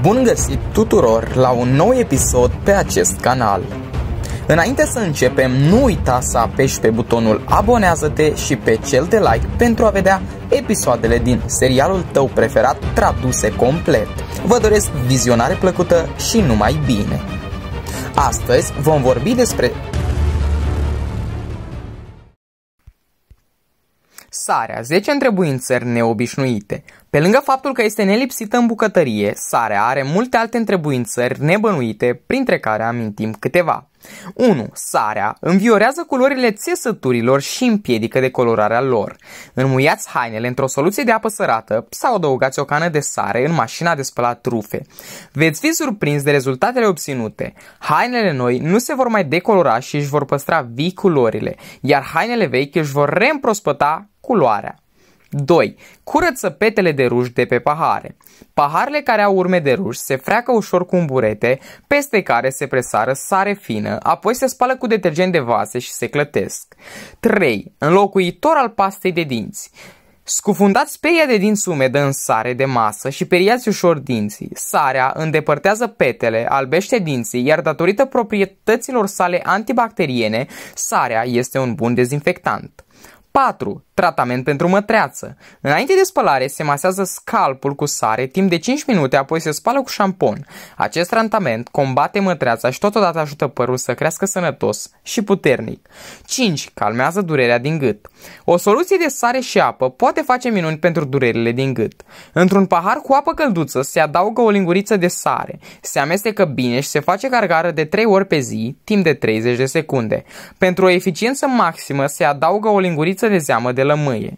Bun găsit tuturor la un nou episod pe acest canal. Înainte să începem, nu uita să apeși pe butonul abonează-te și pe cel de like pentru a vedea episoadele din serialul tău preferat traduse complet. Vă doresc vizionare plăcută și numai bine! Astăzi vom vorbi despre Sarea, 10 întrebuințări neobișnuite. Pe lângă faptul că este nelipsită în bucătărie, sarea are multe alte întrebuințări nebănuite, printre care amintim câteva. 1. Sarea înviorează culorile țesăturilor și împiedică decolorarea lor. Înmuiați hainele într-o soluție de apă sărată sau adăugați o cană de sare în mașina de spălat trufe. Veți fi surprins de rezultatele obținute. Hainele noi nu se vor mai decolora și își vor păstra vii culorile, iar hainele vechi își vor reîmprospăta culoarea. 2. Curăță petele de ruj de pe pahare. Paharele care au urme de ruj se freacă ușor cu un burete, peste care se presară sare fină, apoi se spală cu detergent de vase și se clătesc. 3. Înlocuitor al pastei de dinți. Scufundați peia de dinți umedă în sare de masă și periați ușor dinții. Sarea îndepărtează petele, albește dinții, iar datorită proprietăților sale antibacteriene, sarea este un bun dezinfectant. 4 tratament pentru mătreață. Înainte de spălare, se masează scalpul cu sare timp de 5 minute, apoi se spală cu șampon. Acest tratament combate mătreața și totodată ajută părul să crească sănătos și puternic. 5. Calmează durerea din gât. O soluție de sare și apă poate face minuni pentru durerile din gât. Într-un pahar cu apă călduță se adaugă o linguriță de sare, se amestecă bine și se face gargară de 3 ori pe zi, timp de 30 de secunde. Pentru o eficiență maximă se adaugă o linguriță de zeamă de lămâie lămâie.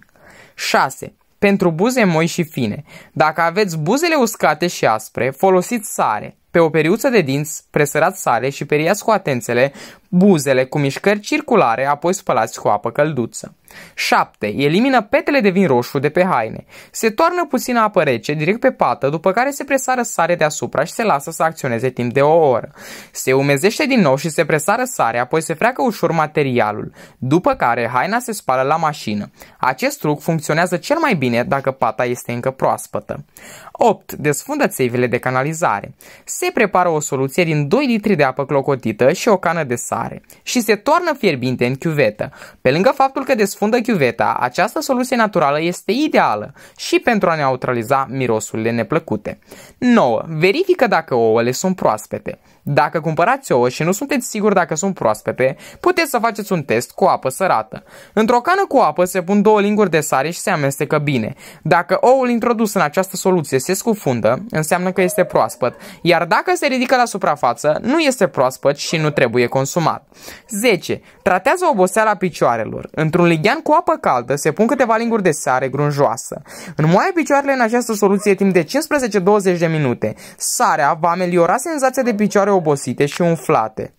6. Pentru buze moi și fine. Dacă aveți buzele uscate și aspre, folosiți sare. Pe o periuță de dinți, presărați sare și periați cu atențele buzele cu mișcări circulare, apoi spălați cu apă călduță. 7. Elimină petele de vin roșu de pe haine. Se toarnă puțină apă rece direct pe pată, după care se presară sare deasupra și se lasă să acționeze timp de o oră. Se umezește din nou și se presară sare, apoi se freacă ușor materialul, după care haina se spală la mașină. Acest truc funcționează cel mai bine dacă pata este încă proaspătă. 8. Desfundă țevile de canalizare. Se prepară o soluție din 2 litri de apă clocotită și o cană de sare mare și se toarnă fierbinte în chiuvetă. Pe lângă faptul că desfundă chiuveta, această soluție naturală este ideală și pentru a neutraliza mirosurile neplăcute. 9. Verifică dacă ouăle sunt proaspete. Dacă cumpărați ouă și nu sunteți siguri dacă sunt proaspete, puteți să faceți un test cu apă sărată. Într-o cană cu apă se pun două linguri de sare și se amestecă bine. Dacă oul introdus în această soluție se scufundă, înseamnă că este proaspăt, iar dacă se ridică la suprafață, nu este proaspăt și nu trebuie consumat fumat. 10. Tratează oboseala picioarelor. Într-un lighean cu apă caldă se pun câteva linguri de sare grunjoasă. Înmoaie picioarele în această soluție timp de 15-20 de minute. Sarea va ameliora senzația de picioare obosite și umflate.